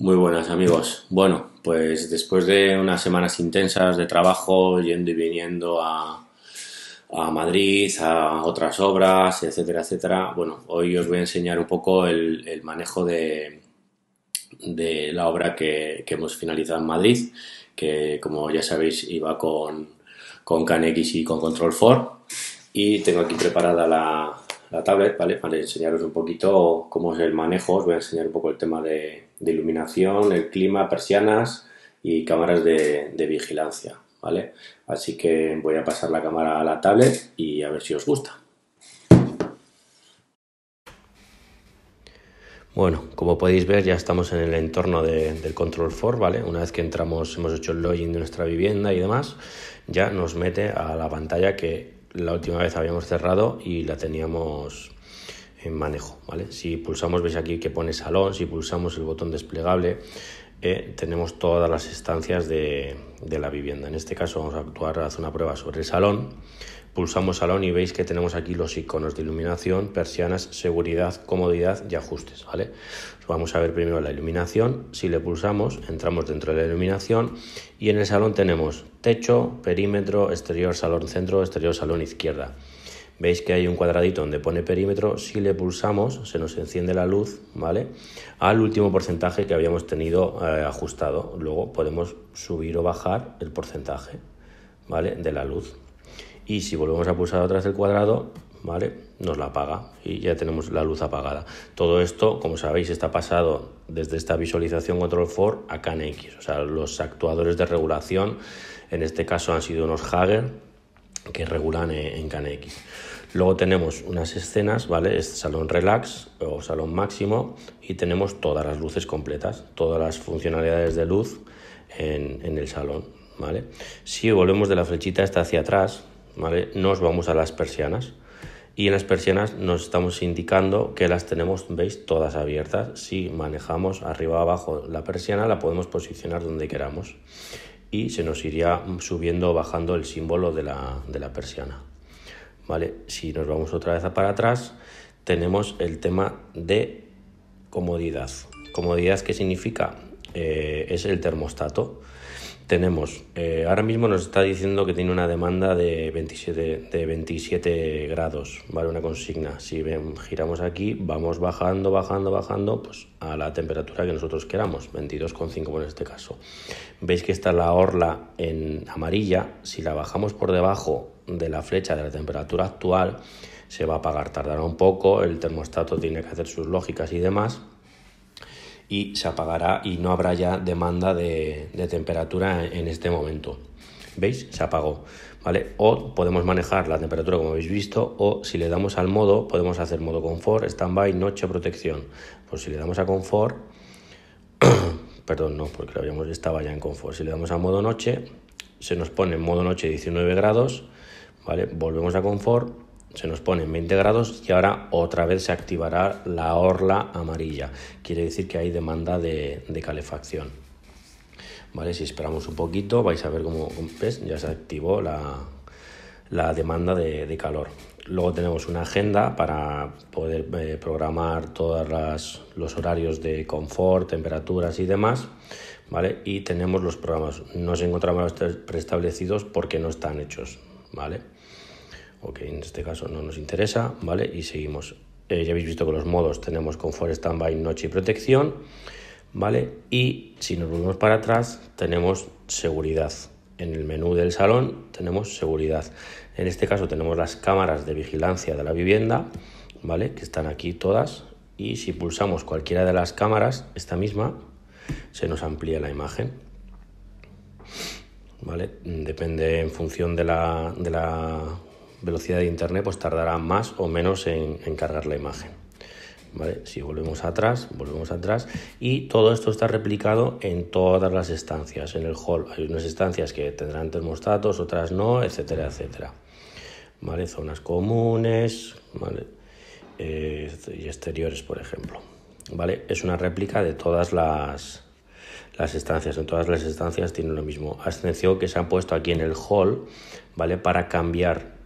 Muy buenas amigos. Bueno, pues después de unas semanas intensas de trabajo, yendo y viniendo a, Madrid, a otras obras, etcétera, etcétera, bueno, hoy os voy a enseñar un poco el, manejo de, la obra que, hemos finalizado en Madrid, que como ya sabéis iba con, con CanX y con Control 4. Y tengo aquí preparada la, la tablet, ¿vale? Para enseñaros un poquito cómo es el manejo, os voy a enseñar un poco el tema de, iluminación, el clima, persianas y cámaras de, vigilancia, ¿vale? Así que voy a pasar la cámara a la tablet y a ver si os gusta. Bueno, como podéis ver ya estamos en el entorno del Control 4, ¿vale? Una vez que entramos, hemos hecho el login de nuestra vivienda y demás, ya nos mete a la pantalla que la última vez habíamos cerrado y la teníamos en manejo, ¿vale? Si pulsamos, veis aquí que pone salón, si pulsamos el botón desplegable, eh, tenemos todas las estancias de, la vivienda. En este caso vamos a actuar, hacer una prueba sobre el salón. Pulsamos salón y veis que tenemos aquí los iconos de iluminación, persianas, seguridad, comodidad y ajustes. ¿vale? Vamos a ver primero la iluminación. Si le pulsamos, entramos dentro de la iluminación y en el salón tenemos techo, perímetro, exterior, salón centro, exterior, salón izquierda. Veis que hay un cuadradito donde pone perímetro. Si le pulsamos, se nos enciende la luz, ¿vale? Al último porcentaje que habíamos tenido eh, ajustado. Luego podemos subir o bajar el porcentaje, ¿vale? De la luz. Y si volvemos a pulsar atrás vez el cuadrado, ¿vale? Nos la apaga y ya tenemos la luz apagada. Todo esto, como sabéis, está pasado desde esta visualización control for a KNX O sea, los actuadores de regulación, en este caso han sido unos Hager, que regulan en CaneX. Luego tenemos unas escenas, ¿vale? salón relax o salón máximo y tenemos todas las luces completas, todas las funcionalidades de luz en, el salón, ¿vale? Si volvemos de la flechita esta hacia atrás, ¿vale? Nos vamos a las persianas y en las persianas nos estamos indicando que las tenemos, veis, todas abiertas. Si manejamos arriba abajo la persiana, la podemos posicionar donde queramos y se nos iría subiendo o bajando el símbolo de la, persiana. ¿Vale? Si nos vamos otra vez para atrás, tenemos el tema de comodidad. ¿Comodidad qué significa? Eh, es el termostato. Tenemos, eh, ahora mismo nos está diciendo que tiene una demanda de 27, de 27 grados, ¿vale? Una consigna. Si giramos aquí, vamos bajando, bajando, bajando, pues a la temperatura que nosotros queramos, 22,5 en este caso. Veis que está la orla en amarilla, si la bajamos por debajo de la flecha de la temperatura actual, se va a apagar, tardará un poco, el termostato tiene que hacer sus lógicas y demás y se apagará y no habrá ya demanda de, temperatura en, este momento. ¿Veis? Se apagó. ¿Vale? O podemos manejar la temperatura como habéis visto, o si le damos al modo, podemos hacer modo confort, standby, noche, protección. Pues si le damos a confort, perdón, no, porque lo habíamos, estaba ya en confort. Si le damos a modo noche, se nos pone en modo noche 19 grados, ¿vale? Volvemos a confort se nos en 20 grados y ahora otra vez se activará la orla amarilla. Quiere decir que hay demanda de, calefacción. ¿Vale? Si esperamos un poquito vais a ver cómo ¿ves? ya se activó la, demanda de, calor. Luego tenemos una agenda para poder eh, programar todos los horarios de confort, temperaturas y demás. ¿Vale? Y tenemos los programas. No se encontramos preestablecidos porque no están hechos. ¿Vale? ok, en este caso no nos interesa, ¿vale? Y seguimos. Eh, ya habéis visto que los modos tenemos confort, standby, noche y protección, ¿vale? Y si nos volvemos para atrás, tenemos seguridad. En el menú del salón tenemos seguridad. En este caso tenemos las cámaras de vigilancia de la vivienda, ¿vale? Que están aquí todas. Y si pulsamos cualquiera de las cámaras, esta misma, se nos amplía la imagen. ¿Vale? Depende en función de la velocidad de internet, pues tardará más o menos en, cargar la imagen. ¿Vale? Si volvemos atrás, volvemos atrás y todo esto está replicado en todas las estancias. En el hall hay unas estancias que tendrán termostatos, otras no, etcétera, etcétera. ¿Vale? Zonas comunes, eh, y exteriores, por ejemplo. ¿Vale? Es una réplica de todas las, las estancias. En todas las estancias tiene lo mismo. Ascensión que se han puesto aquí en el hall, ¿vale? Para cambiar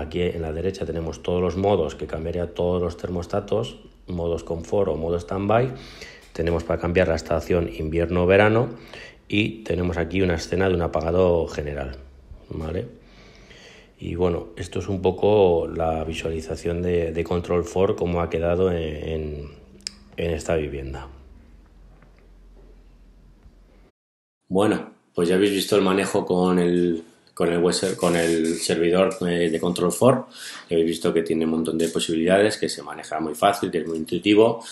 aquí en la derecha tenemos todos los modos que cambiaría todos los termostatos, modos confort o modo standby. Tenemos para cambiar la estación invierno-verano y tenemos aquí una escena de un apagado general. ¿vale? Y bueno, esto es un poco la visualización de, Control 4, como ha quedado en esta vivienda. Bueno, pues ya habéis visto el manejo con el con el, con el servidor eh, de Control 4. Habéis visto que tiene un montón de posibilidades, que se maneja muy fácil, que es muy intuitivo.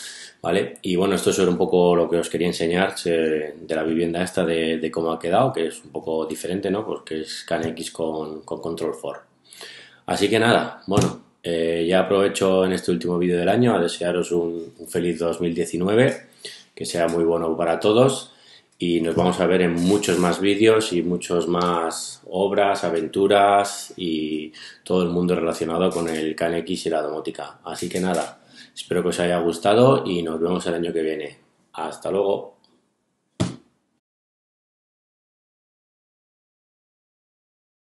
¿Vale? Y bueno, esto es un poco lo que os quería enseñar eh, de la vivienda esta, de, cómo ha quedado, que es un poco diferente, ¿no? Porque es CanX con, con Control 4. Así que nada, bueno, eh, ya aprovecho en este último vídeo del año a desearos un feliz 2019, que sea muy bueno para todos y nos vamos a ver en muchos más vídeos y muchos más obras, aventuras y todo el mundo relacionado con el KNX y la domótica. Así que nada, espero que os haya gustado y nos vemos el año que viene. Hasta luego.